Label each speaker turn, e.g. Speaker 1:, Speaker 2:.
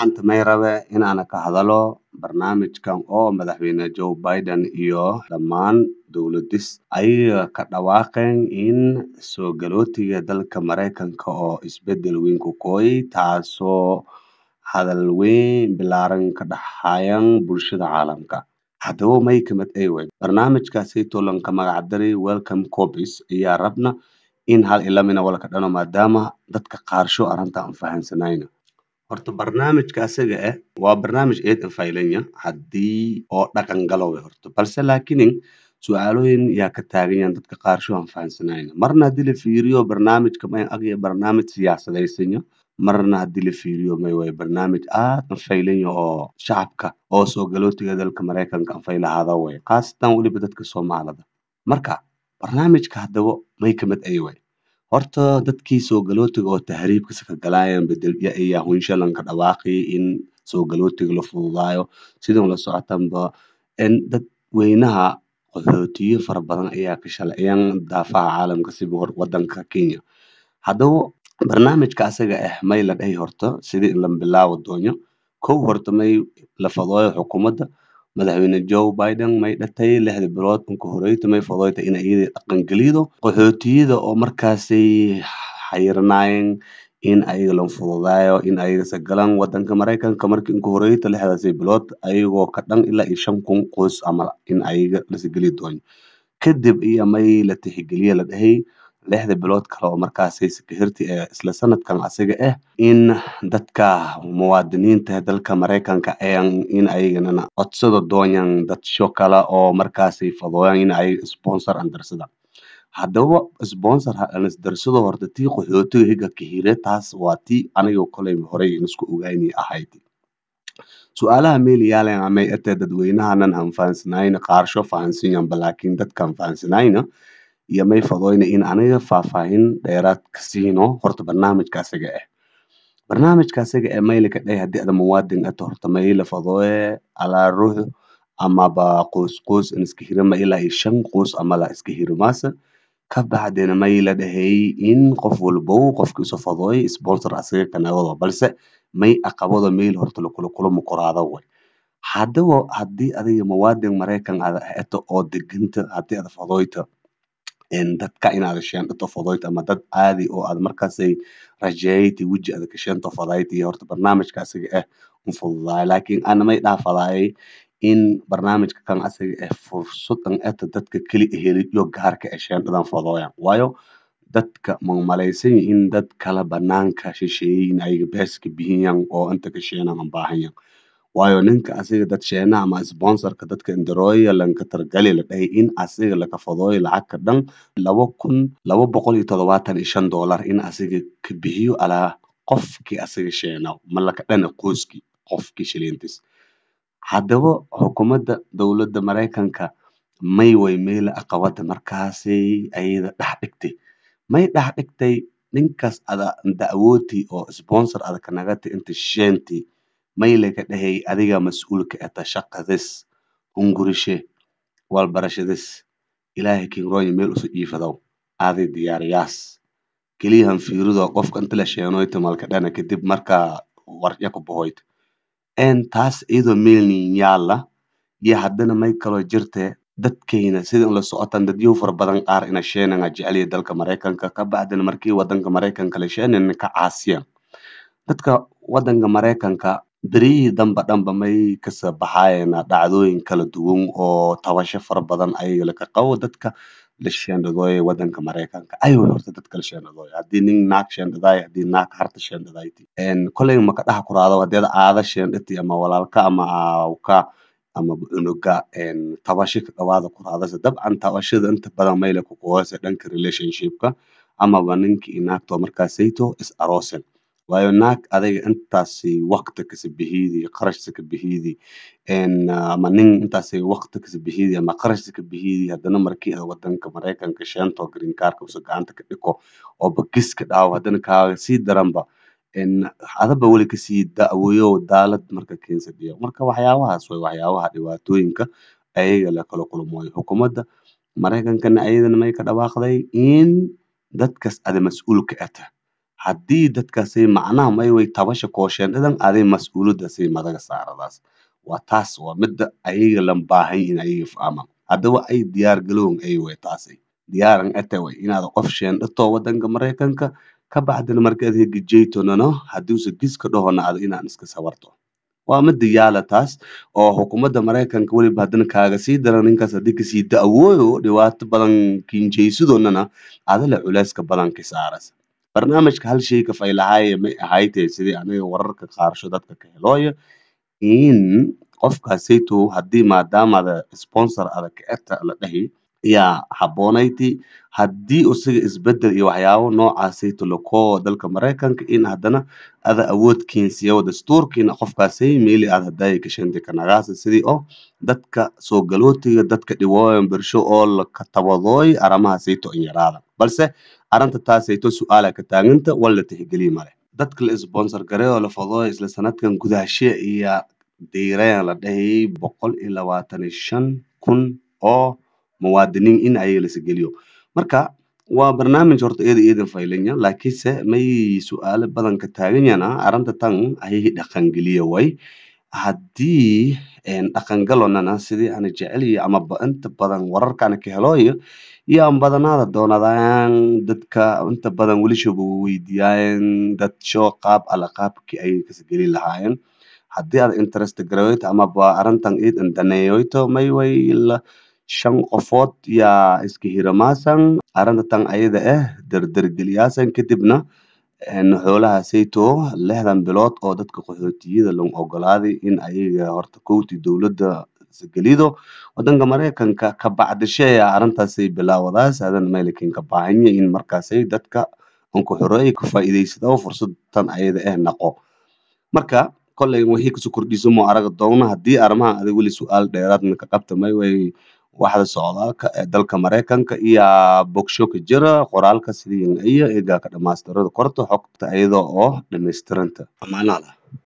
Speaker 1: maxanta mayrabe inaana ka hadalo barnaamijkan oo madaxweyne joe biden iyo dhammaan dowladis ayaga ka dhawaaqeen in soo galootiga dalka maraykanka oo isbedel weyn ku kooyay taasoo hadal weyn bilaaran ka dhaxayan bulshada caalamka haddaba may kamid ay weyd barnaamijkaasi toolanka magacdaray welcome copis ayaa rabna in hal ilamina walka dhano maadaama dadka qaarsho arrinta aan horta barnaamijka asaga ah waa barnaamij aid infaylenya ah. haddii oo dhaqan galowe eh horta balse lakinin su-aalooyin yaa ka taaganyan dadka qaarsho aan fahansanayna marna haddii la fiiriyo barnaamijka agya barnaamij siyaasadaysanya marna haddii la fiiriyo may waaye barnaamij aad anfaylanya oo shacabka oo soo galootiga dalka maraykanka anfaylahaada way khaasatan weliba dadka soomaalida marka barnaamijka haddaba may kamid ay way horta dadkii soo galootiga oo tahriibkasi ka galaayeen bedelya iyo hawenshalan ka in soo galootiga la fududaayo sidoo la socotanba dad weynaha qaxootiyo fara badan ayaa ka shalciyan daafaha caalamka si wadanka Kenya haddaba barnaamijka asaga ah may la dhahi horta sidii in la bilaawo doonyo kow horta may la fadooyo xukuumadda madaxweyne joe biden may dhatay lixdii bilood kunka horeyta may fudayta in iyada dhaqangelido qaxootiyada oo markaasay xayirnaayeen in ayaga la fududaayo in ayaga sagalan wadanka maraykanka markii inka horeyta lixdaasi bilood ayagoo ka dhan ilaa iyo shan kun qoys camal in ayaga lasageli doono kadib iyo may la tixgeliye la dhahay lixda bilood kale oo markaasi sikahirti ee isla sanadkan asiga ah in dadka muwaadiniinta dalka maraykanka in ayagana codsada doonyan dadsho kale oo markaasi fadooyan in ay sponsor andarsada haddaba sponsor andarsado horta tii qaxootiga higa kahire taas waa tii aniga kolay horey isku ogaani ahayd su-aalaha meeliyaalan amay ete dadweynahanan han qaarsho fahansinyan balaakin dadkan fahansanayna iyo may fadoyne in aniga faahfaahin dheeraad ka siino horta barnaamijka asaga ah eh. barnaamijka asaga ah eh, mayla ka dhahay haddii ada muwaadin ata horta mayla fadoye alaa amaba qoys qoys in iska hirama ilaa iyo shan qoys amala iska hiramasa kabacdina mayla dhahay in qof walbow qofka isu fadoye sponsor asaga kanawado balse may aqabada meel horta lakula kulamo koraada hadaba haddii adiga muwaadin maraykan ato oo deganta haddii ada fadoyta dadka inaad hesheen tofodayt ama dad caadi oo aad markaasay rajeeyta weji aad gasheen tofodayt iyo horta barnaamijka asiga ah un fududaay laakiin anamay dhaafadaayay in barnaamijka kan asaga ah fursadan eta dadka keli ehelid iyo gaarka hesheen dadan fodooyan waayo dadka mamalaysan in dad kala banaanka shisheeyin ayga beeska bihinyan oo inta gasheenan baahanyan waayo ninka asiga dad dadsheena ama sbonsorka dadka indarooya lanka targali la dhahay in asiga lakafadooyo lacagka dhan laba kun laba boqol iyo todobaatan iyo shan dollar in asiga ka bixiyo alaa qofkii asiga sheena malaka dhana qoyskii qofkii shilintis haddaba xukuumadda dowladda maraykanka may way meela aqabada markaasay ayada dhex dhigtay may dhex dhigtay ninkaas ada da'wootii oo sponsor adakanagatay inta shentii maylika dhehay adiga mas'uulka eta shaqadis hungurishi walbarashadis ilaahay kinroonya meel uso iifadow adi diyaariyaas keliyahan fiirido qofka inta la sheenoyta malkadhana kadib markaa warya ku bohoyta taas iyadoo meelnin yaala iyo haddana may kaloo jirte dadkayna sida in la socotaan dadyahu fara badan qaar ina sheenanga jeceliya dalka maraykanka ka bacdina markii wadanka maraykanka la sheenana ka caasiyaan dadka wadanka maraykanka Berihii dambe dhanba may ka soo dhacdooyin kala duwan oo tabasho fara badan ayagana ka qabo dadka la shaandadooyay wadanka maraykanka ayagana horta dadka la shaandadooya haddii nin naag shaandadaayo haddii naag harta shaandadaayti een koley maka dhaha ku raadaba aada shaandhati ama walaalka ama aawka ama cunuga een ka dhawaada ku dabcan tabashada inta badan meylay ku qubanaysaa dhanka relationship amaba ninka iyo markaasayto is aroosen waayo naag adiga intaasi wakti kasi bixiydii qarashsi ka bixiydii ah, ama nin intaasi wakti kasi bixiydii ama qarashsi ka bixiydii haddana markii aad wadanka maraykanka sheento green carka use gacanta ka dhiko oo bakiska dhaawo haddana kaaga sii daranba adaba weli kasii da-weeyo daalad marka keensadiyo marka waxyaabahaas way waxyaabaha dhibaatooyinka ayaga la kala kulmayo xukuumadda maraykankana ayadana may ka dhawaaqday in dadkaas ada mas-uulka ah haddii dadkaas macnaha ah mayway tabasha koosheendadan aday mas-uulada si madaga saaradaas waa taas waa midda ayaga lan baahan in ayaga fahmaan haddaba ay diyaar galowon ay way taasi diyaaran eteway inaad qof sheendhato wadanka maraykanka ka bacdina markaad hegajeytonano haddiuse giska dhahona inaan iska sawarto waa midda yaala taas oo xukuumadda maraykanka weliba haddana kaaga sii daran ninkaas haddii kasii da-awooyo dhibaato badan kinjaysidonana adala culeyska badanka saaras Barnaamijka hal shay ka faylahaaye waxay tahay sidii aniga wararka qaarsho dadka ka helooyo in qofkaaseytow hadii maadaamada sponsor adag ka la dhahi yaa haboonayti haddii isaga isbedel iyo waxyaabo noocaasayto la koowa dalka maraykanka in haddana ada awoodkiinsiyawa dastuurkiina qofkaasay meeli aad hadaya gashanti kanagaasa sidii oo dadka soo galootiga dadka dhibooyan bersho oo laka tabadooy aramahasayto in yaraada balse arinta taasayto su-aala ka taaganta walla tixgeliya male dadka la isbonsor gareeoo la fadooy isla sanadkan gudaashiya iyo diireen la dhahayay boqol iyo labaatan shan kun oo muwaadiniin in ayaga lasageliyo marka waa barnaamij horta eeda eedan faylanya laakiinse may su-aale badan taaganyana arrinta tan ayay dhaqangeliya way haddii dhaqangalonana sidii aan jeceliyo ama inta badan wararkana ka heloyo yaan badanaada doonadaan dadka inta badan welishaba weydiiyaayen dad show qaab ala qaabki ayay kasageli lahaayeen haddii aad interest garoyto amaba arrintan iidan daneeyoyto may way shan qofood yaa iska hirimaasan arrinta tan ayada ah dardargeliyaasan kadibna xoolaha xoolahaasayto lixdan bilood oo dadka qaxootiyada lon ogolaaday in ayaga horta kowtii dowladda gelido wadanka mareykanka ka bacdishe ayaa arrintaasay bilaawadaas hadan malekin ka baahanya in markaasay dadka onka horey ka faa'iidaysado fursadtan ayada ah naqo marka kolley waxii kasoo kordhiso mo araga doona haddii arrimahan adiga weli su dheeraadna ka qabta may way waxda socdaalka ee dalka maraykanka iyo bogsho ka jira qoraalka sidii iyo eegaa ka dhamaystirada korta xogta iyada oo dhammaystiranta amaanada